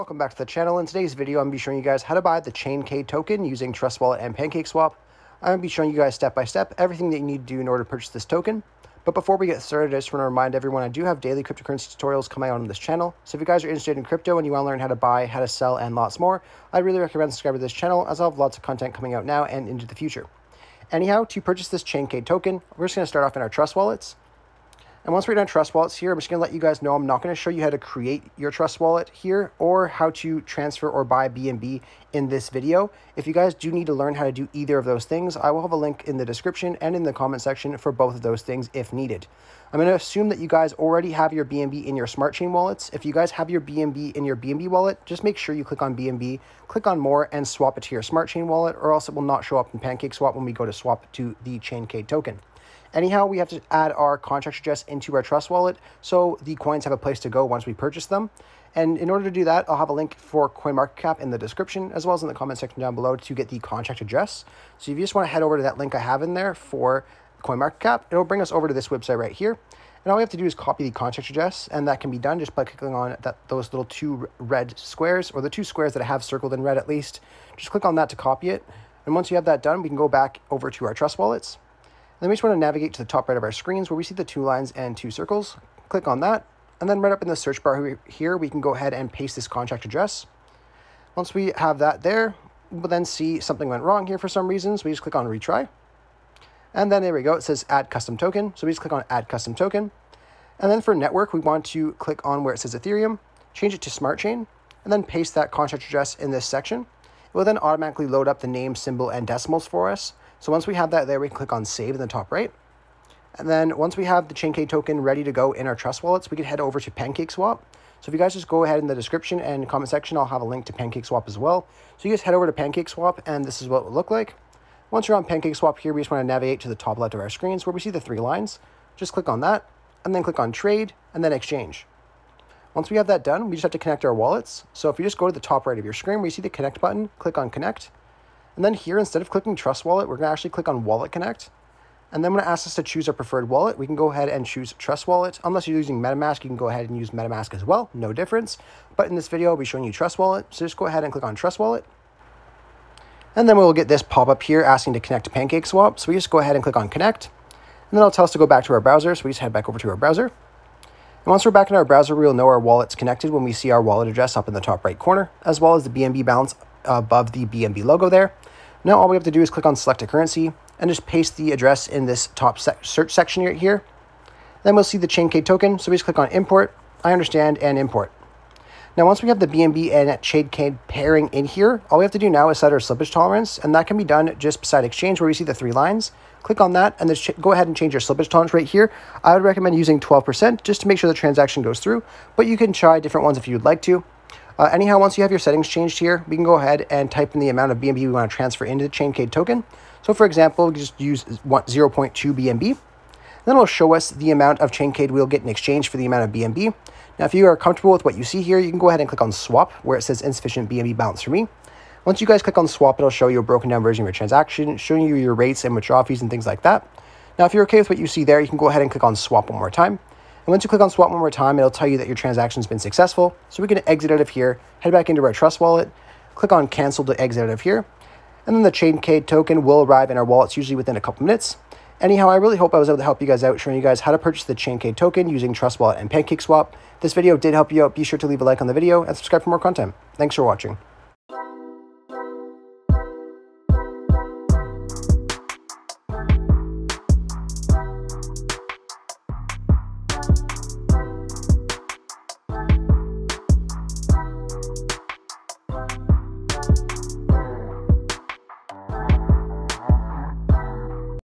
welcome back to the channel. In today's video, I'm going to be showing you guys how to buy the Chain-K token using Trust Wallet and PancakeSwap. I'm going to be showing you guys step-by-step everything that you need to do in order to purchase this token. But before we get started, I just want to remind everyone I do have daily cryptocurrency tutorials coming out on this channel. So if you guys are interested in crypto and you want to learn how to buy, how to sell, and lots more, I really recommend subscribing to this channel as I'll have lots of content coming out now and into the future. Anyhow, to purchase this Chain-K token, we're just going to start off in our Trust Wallets. And once we're done Trust Wallets here, I'm just gonna let you guys know I'm not gonna show you how to create your Trust Wallet here or how to transfer or buy BNB in this video. If you guys do need to learn how to do either of those things, I will have a link in the description and in the comment section for both of those things if needed. I'm gonna assume that you guys already have your BNB in your smart chain wallets. If you guys have your BNB in your BNB wallet, just make sure you click on BNB, click on more and swap it to your smart chain wallet or else it will not show up in PancakeSwap when we go to swap to the Chaincade token. Anyhow, we have to add our contract address into our Trust wallet so the coins have a place to go once we purchase them. And in order to do that, I'll have a link for CoinMarketCap in the description as well as in the comment section down below to get the contract address. So if you just want to head over to that link I have in there for CoinMarketCap, it'll bring us over to this website right here. And all we have to do is copy the contract address, and that can be done just by clicking on that those little two red squares, or the two squares that I have circled in red at least. Just click on that to copy it. And once you have that done, we can go back over to our Trust Wallets. And then we just want to navigate to the top right of our screens where we see the two lines and two circles. Click on that. And then right up in the search bar here, we can go ahead and paste this contract address. Once we have that there, we'll then see something went wrong here for some reason. So we just click on retry. And then there we go. It says add custom token. So we just click on add custom token. And then for network, we want to click on where it says Ethereum, change it to smart chain, and then paste that contract address in this section. It will then automatically load up the name, symbol, and decimals for us. So once we have that there, we can click on Save in the top right. And then once we have the Chaincake token ready to go in our Trust wallets, we can head over to PancakeSwap. So if you guys just go ahead in the description and comment section, I'll have a link to PancakeSwap as well. So you just head over to PancakeSwap, and this is what it will look like. Once you're on PancakeSwap here, we just want to navigate to the top left of our screens where we see the three lines. Just click on that, and then click on Trade, and then Exchange. Once we have that done, we just have to connect our wallets. So if you just go to the top right of your screen where you see the Connect button, click on Connect, and then here, instead of clicking Trust Wallet, we're gonna actually click on Wallet Connect. And then when it asks us to choose our preferred wallet, we can go ahead and choose Trust Wallet. Unless you're using MetaMask, you can go ahead and use MetaMask as well, no difference. But in this video, I'll be showing you Trust Wallet. So just go ahead and click on Trust Wallet. And then we'll get this pop up here asking to connect to Pancake Swap. So we just go ahead and click on Connect. And then it'll tell us to go back to our browser. So we just head back over to our browser. And once we're back in our browser, we'll know our wallet's connected when we see our wallet address up in the top right corner, as well as the BNB balance above the BNB logo there. Now all we have to do is click on select a currency and just paste the address in this top search section right here. Then we'll see the K token, so we just click on import, I understand, and import. Now once we have the BNB and K pairing in here, all we have to do now is set our slippage tolerance, and that can be done just beside exchange where we see the three lines. Click on that and then go ahead and change your slippage tolerance right here. I would recommend using 12% just to make sure the transaction goes through, but you can try different ones if you'd like to. Uh, anyhow, once you have your settings changed here, we can go ahead and type in the amount of BNB we want to transfer into the Chaincade token. So for example, we just use 0.2 BNB. Then it'll show us the amount of Chaincade we'll get in exchange for the amount of BNB. Now, if you are comfortable with what you see here, you can go ahead and click on swap where it says insufficient BNB balance for me. Once you guys click on swap, it'll show you a broken down version of your transaction, showing you your rates and withdrawal fees and things like that. Now, if you're okay with what you see there, you can go ahead and click on swap one more time. And once you click on swap one more time, it'll tell you that your transaction's been successful. So we can exit out of here, head back into our Trust wallet, click on cancel to exit out of here. And then the Chaincade token will arrive in our wallets usually within a couple minutes. Anyhow, I really hope I was able to help you guys out, showing you guys how to purchase the Chaincade token using Trust Wallet and PancakeSwap. This video did help you out. Be sure to leave a like on the video and subscribe for more content. Thanks for watching.